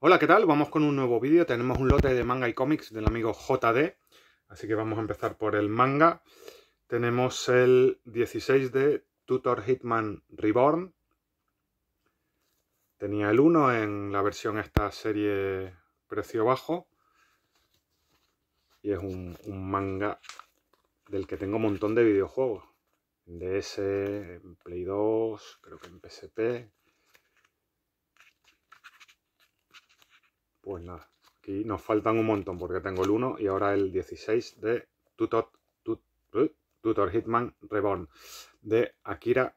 Hola, ¿qué tal? Vamos con un nuevo vídeo. Tenemos un lote de manga y cómics del amigo JD. Así que vamos a empezar por el manga. Tenemos el 16 de Tutor Hitman Reborn. Tenía el 1 en la versión esta serie precio bajo. Y es un, manga del que tengo un montón de videojuegos. De DS, en Play 2, creo que en PSP, Pues nada, aquí nos faltan un montón porque tengo el 1 y ahora el 16 de Tutor, Hitman Reborn de Akira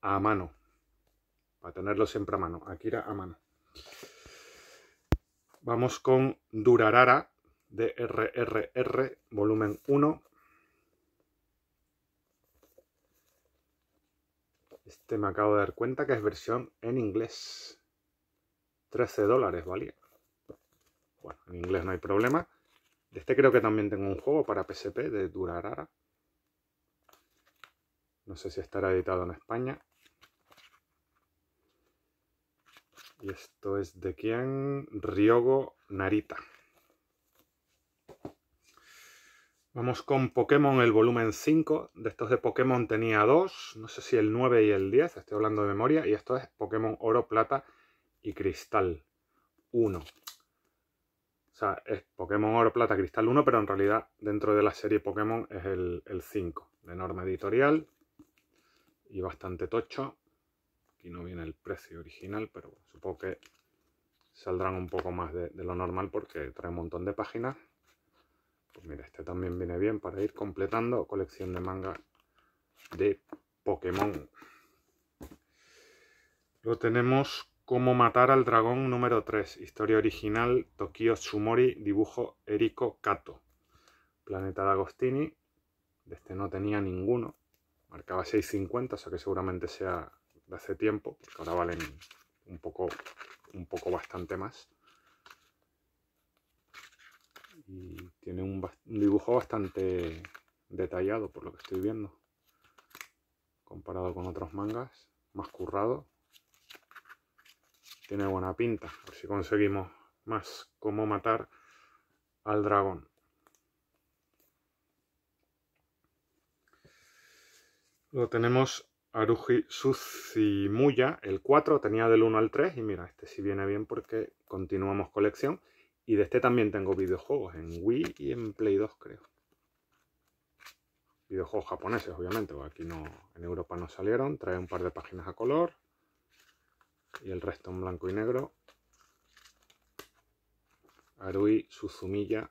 a mano. Para tenerlo siempre a mano. Akira a mano. Vamos con Durarara de RRR, volumen 1. Este me acabo de dar cuenta que es versión en inglés. 13 dólares valía. Bueno, en inglés no hay problema. De este creo que también tengo un juego para PSP de Durarara. No sé si estará editado en España. Y esto es de quién? Ryogo Narita. Vamos con Pokémon, el volumen 5. De estos de Pokémon tenía dos, no sé si el 9 y el 10, estoy hablando de memoria. Y esto es Pokémon Oro, Plata y Cristal 1. O sea, es Pokémon Oro, Plata, Cristal 1, pero en realidad dentro de la serie Pokémon es el, 5. De enorme editorial y bastante tocho. Aquí no viene el precio original, pero supongo que saldrán un poco más de, de, lo normal porque trae un montón de páginas. Pues mira, este también viene bien para ir completando colección de manga de Pokémon. Lo tenemos Cómo matar al dragón número 3. Historia original Tokio Tsumori. Dibujo Eriko Kato. Planeta D'Agostini. De este no tenía ninguno. Marcaba 6.50, o sea que seguramente sea de hace tiempo, porque ahora valen un poco, un poco bastante más. Y tiene un dibujo bastante detallado, por lo que estoy viendo. Comparado con otros mangas, más currado tiene buena pinta. A si conseguimos más cómo matar al dragón. Lo tenemos Aruji Suzimuya, el 4, tenía del 1 al 3 y mira, este sí viene bien porque continuamos colección. Y de este también tengo videojuegos en Wii y en Play 2 creo. Videojuegos japoneses obviamente, aquí no, en Europa no salieron. Trae un par de páginas a color, y el resto en blanco y negro. Arui Suzumiya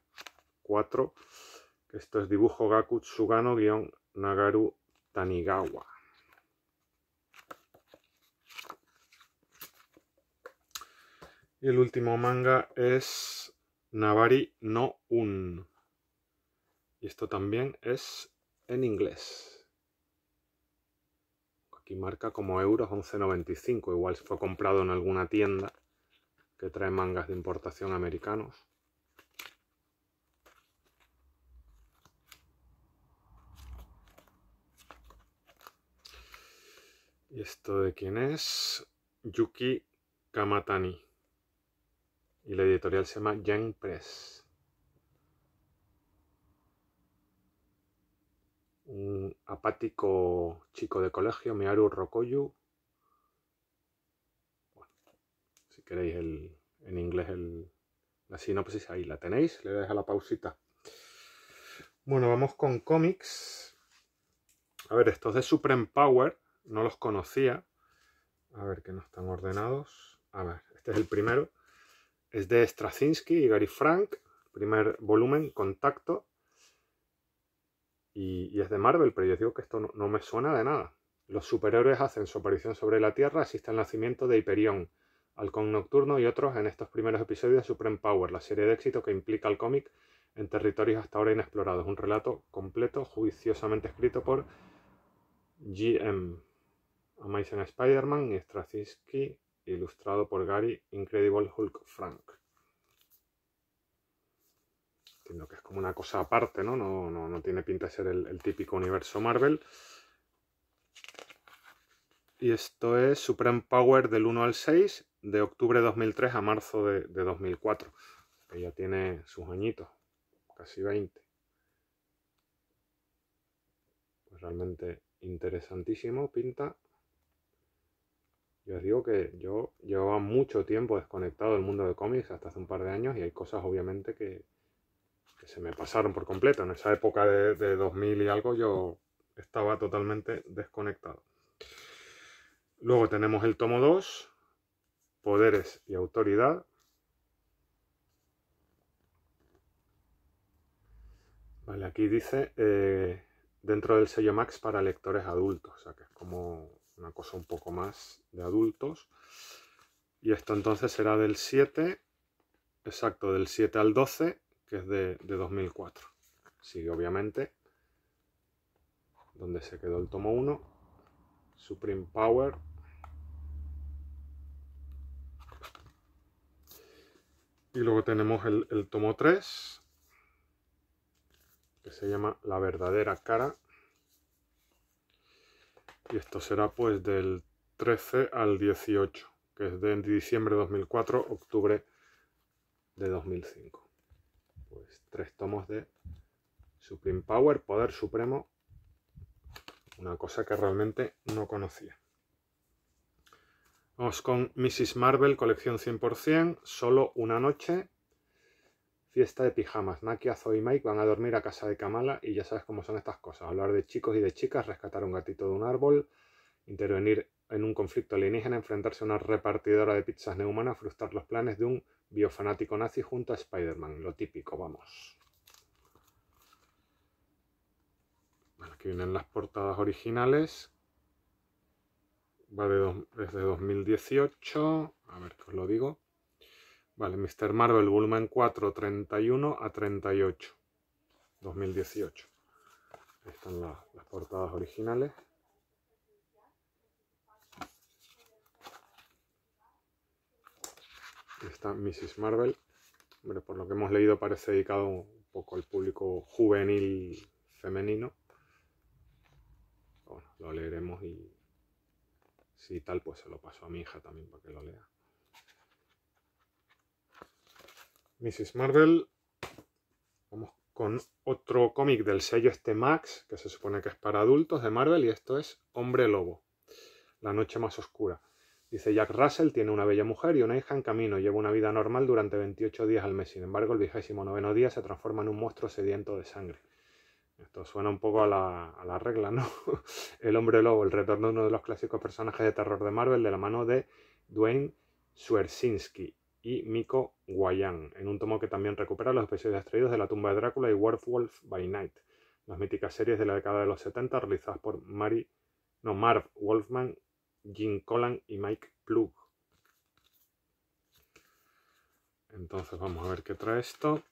4. Esto es dibujo Gaku Tsugano-Nagaru Tanigawa. Y el último manga es Nabari no Un. Y esto también es en inglés. Y marca como euros 11.95. Igual fue comprado en alguna tienda que trae mangas de importación americanos. ¿Y esto de quién es? Yuki Kamatani. Y la editorial se llama Yang Press. un apático chico de colegio, Miaru Rokoyu. si queréis en inglés el, la sinopsis, ahí la tenéis, le dejo la pausita. Bueno, vamos con cómics. A ver, estos de Supreme Power, no los conocía. A ver que no están ordenados. A ver, este es el primero. Es de Straczynski y Gary Frank. Primer volumen, Contacto y, es de Marvel, pero yo digo que esto no, me suena de nada. Los superhéroes hacen su aparición sobre la Tierra, asiste al nacimiento de Hyperion, Halcón Nocturno y otros en estos primeros episodios de Supreme Power, la serie de éxito que implica el cómic en territorios hasta ahora inexplorados. Un relato completo, juiciosamente escrito por GM. Amazing Spider-Man y Straczynski, ilustrado por Gary Incredible Hulk Frank que es como una cosa aparte, ¿no? No, no, tiene pinta de ser el, típico universo Marvel. Y esto es Supreme Power del 1 al 6, de octubre de 2003 a marzo de, 2004, ya tiene sus añitos, casi 20. Pues realmente interesantísimo, pinta. Yo os digo que yo llevaba mucho tiempo desconectado del mundo de cómics hasta hace un par de años y hay cosas obviamente que, que se me pasaron por completo. En esa época de, 2000 y algo yo estaba totalmente desconectado. Luego tenemos el tomo 2, poderes y autoridad. Vale, aquí dice eh, dentro del sello Max para lectores adultos, o sea que es como una cosa un poco más de adultos. Y esto entonces será del 7, exacto, del 7 al 12 que es de, 2004. Sigue obviamente donde se quedó el tomo 1. Supreme Power. Y luego tenemos el, el tomo 3, que se llama La verdadera cara. Y esto será pues del 13 al 18, que es de diciembre de 2004, octubre de 2005 pues tres tomos de Supreme Power, Poder Supremo, una cosa que realmente no conocía. Vamos con Mrs. Marvel, colección 100%, solo una noche, fiesta de pijamas. Nakia, Zoe y Mike van a dormir a casa de Kamala y ya sabes cómo son estas cosas. Hablar de chicos y de chicas, rescatar un gatito de un árbol, intervenir en un conflicto alienígena, enfrentarse a una repartidora de pizzas neumanas, frustrar los planes de un biofanático nazi junto a Spider-Man, lo típico, vamos. aquí vienen las portadas originales. Va de desde 2018, a ver qué os lo digo. Vale, Mr. Marvel, volumen 4, 31 a 38, 2018. Ahí están las portadas originales. Está Mrs. Marvel. Hombre, por lo que hemos leído parece dedicado un poco al público juvenil femenino. Bueno, lo leeremos y si tal, pues se lo paso a mi hija también para que lo lea. Mrs. Marvel. Vamos con otro cómic del sello este Max, que se supone que es para adultos de Marvel, y esto es Hombre Lobo, La Noche Más Oscura. Dice Jack Russell tiene una bella mujer y una hija en camino. Lleva una vida normal durante 28 días al mes. Sin embargo, el vigésimo noveno día se transforma en un monstruo sediento de sangre. Esto suena un poco a la, regla, ¿no? el hombre lobo, el retorno de uno de los clásicos personajes de terror de Marvel de la mano de Dwayne Swersinski y Miko Guayan en un tomo que también recupera los episodios extraídos de La tumba de Drácula y Werewolf by Night, las míticas series de la década de los 70 realizadas por Mary, Marv Wolfman Jim Collan y Mike Plug. Entonces vamos a ver qué trae esto.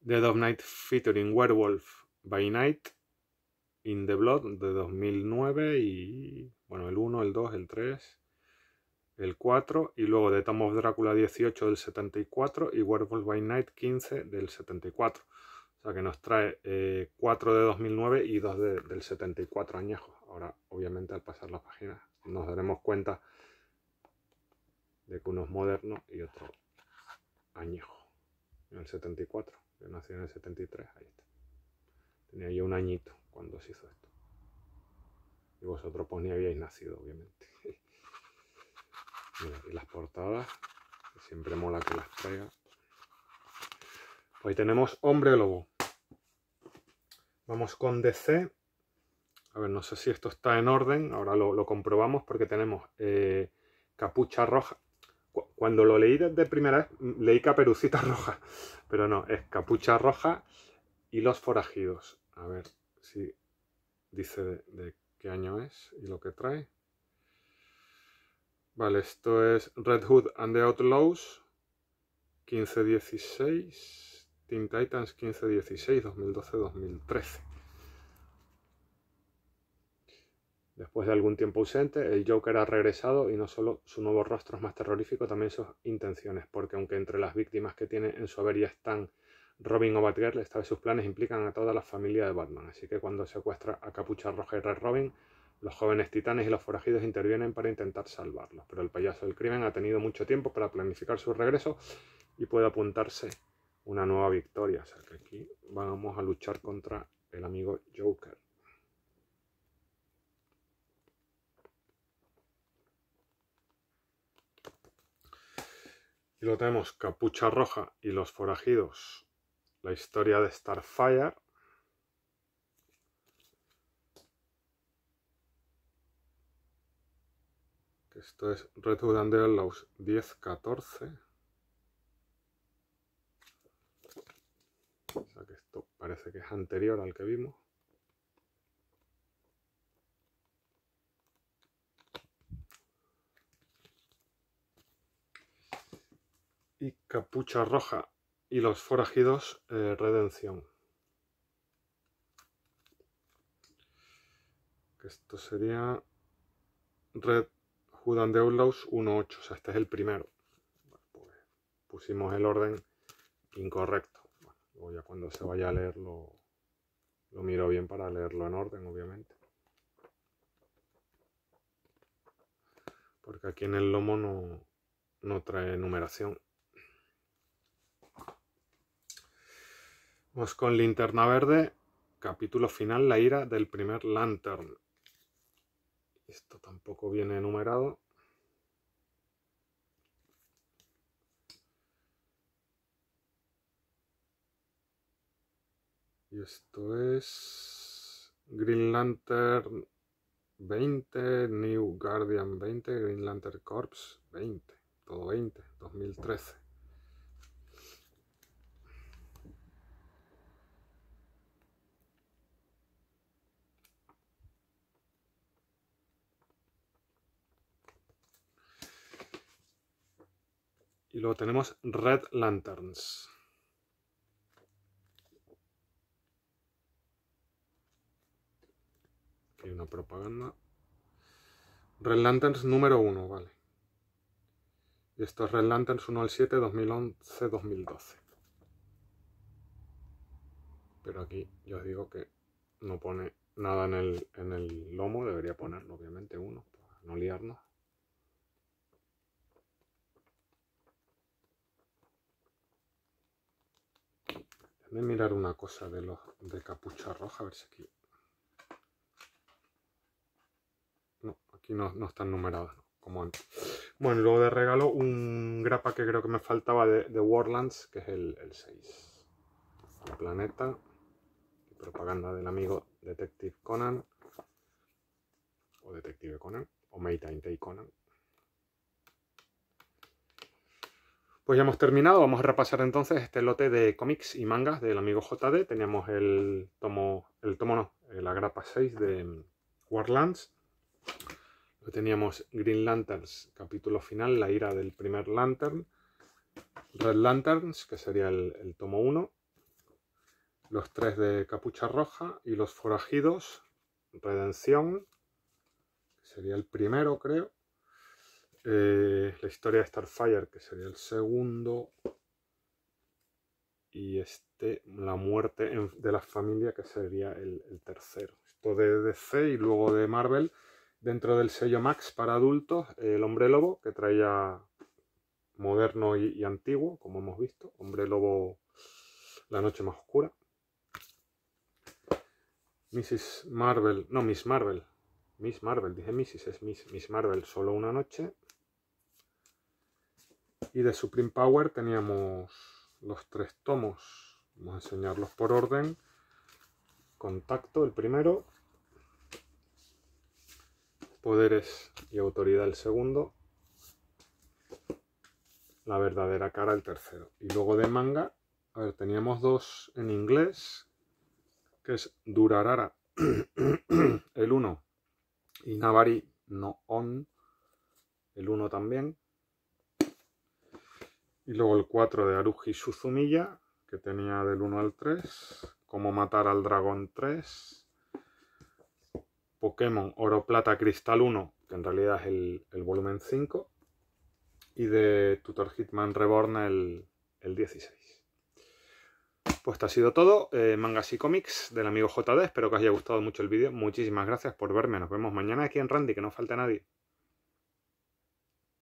Dead of Night featuring Werewolf by Night in the Blood de 2009 y bueno, el 1, el 2, el 3, el 4 y luego de Tom of Drácula 18 del 74 y Werewolf by Night 15 del 74. O sea que nos trae 4 eh, de 2009 y 2 del 74 añejo. Ahora, obviamente, al pasar las páginas nos daremos cuenta de que uno es moderno y otro añejo. En el 74, yo nací en el 73, ahí está. Tenía yo un añito cuando se hizo esto. Y vosotros pues ni habíais nacido, obviamente. Mira, y las portadas, siempre mola que las traiga. Pues Hoy tenemos Hombre Lobo. Vamos con DC. A ver, no sé si esto está en orden, ahora lo, comprobamos porque tenemos eh, capucha roja. Cuando lo leí de primera vez, mm, leí caperucita roja, pero no, es capucha roja y los forajidos. A ver si dice de, qué año es y lo que trae. Vale, esto es Red Hood and the Outlaws 1516 Teen Titans 1516 2012-2013. Después de algún tiempo ausente, el Joker ha regresado y no solo su nuevo rostro es más terrorífico, también sus intenciones, porque aunque entre las víctimas que tiene en su avería están Robin o Batgirl, esta vez sus planes implican a toda la familia de Batman, así que cuando secuestra a Capucha Roja y Red Robin, los jóvenes titanes y los forajidos intervienen para intentar salvarlos, pero el payaso del crimen ha tenido mucho tiempo para planificar su regreso y puede apuntarse una nueva victoria, o sea que aquí vamos a luchar contra el amigo Joker. Y lo tenemos Capucha Roja y los Forajidos. La historia de Starfire. Esto es Red Hood and 10-14. O sea que esto parece que es anterior al que vimos. y Capucha Roja y los Forajidos eh, Redención. Esto sería Red judan de 1.8, o sea, este es el primero. Pues, pusimos el orden incorrecto. luego ya cuando se vaya a leerlo, lo miro bien para leerlo en orden, obviamente. Porque aquí en el lomo no, no trae numeración. Vamos con Linterna Verde, capítulo final, la ira del primer Lantern. Esto tampoco viene enumerado. Y esto es Green Lantern 20, New Guardian 20, Green Lantern Corps 20, todo 20, 2013. Y luego tenemos Red Lanterns. Aquí hay una propaganda. Red Lanterns número 1, vale. Y esto es Red Lanterns 1 al 7, 2011-2012. Pero aquí yo os digo que no pone nada en el, en el lomo, debería ponerlo obviamente uno, para no liarnos. de mirar una cosa de los de capucha roja, a ver si aquí... No, aquí no, están numeradas, como antes. Bueno, luego de regalo un grapa que creo que me faltaba de, Warlands, que es el, 6. planeta. propaganda del amigo Detective Conan. O Detective Conan. O Maytime Conan. Pues ya hemos terminado, vamos a repasar entonces este lote de cómics y mangas del amigo JD. Teníamos el tomo, el tomo no, eh, la grapa 6 de mm, Warlands. Lo teníamos Green Lanterns, capítulo final, la ira del primer Lantern. Red Lanterns, que sería el, tomo 1. Los tres de Capucha Roja y los Forajidos, Redención, que sería el primero creo. Eh, la historia de Starfire, que sería el segundo. Y este, la muerte de la familia, que sería el, tercero. Esto de DC y luego de Marvel. Dentro del sello Max para adultos, el hombre lobo, que traía moderno y, antiguo, como hemos visto. Hombre lobo, la noche más oscura. Mrs. Marvel, no, Miss Marvel, Miss Marvel, dije Mrs. es Miss Marvel, solo una noche. Y de Supreme Power teníamos los tres tomos. Vamos a enseñarlos por orden. Contacto, el primero. Poderes y autoridad, el segundo. La verdadera cara, el tercero. Y luego de manga, a ver, teníamos dos en inglés, que es Durarara, el uno. Y Navari no on, el uno también. Y luego el 4 de Aruji Suzumilla que tenía del 1 al 3. Cómo matar al dragón 3. Pokémon Oro Plata Cristal 1, que en realidad es el, volumen 5. Y de Tutor Hitman Reborn el, 16. Pues esto ha sido todo. Eh, mangas y cómics del amigo JD. Espero que os haya gustado mucho el vídeo. Muchísimas gracias por verme. Nos vemos mañana aquí en Randy, que no falte nadie.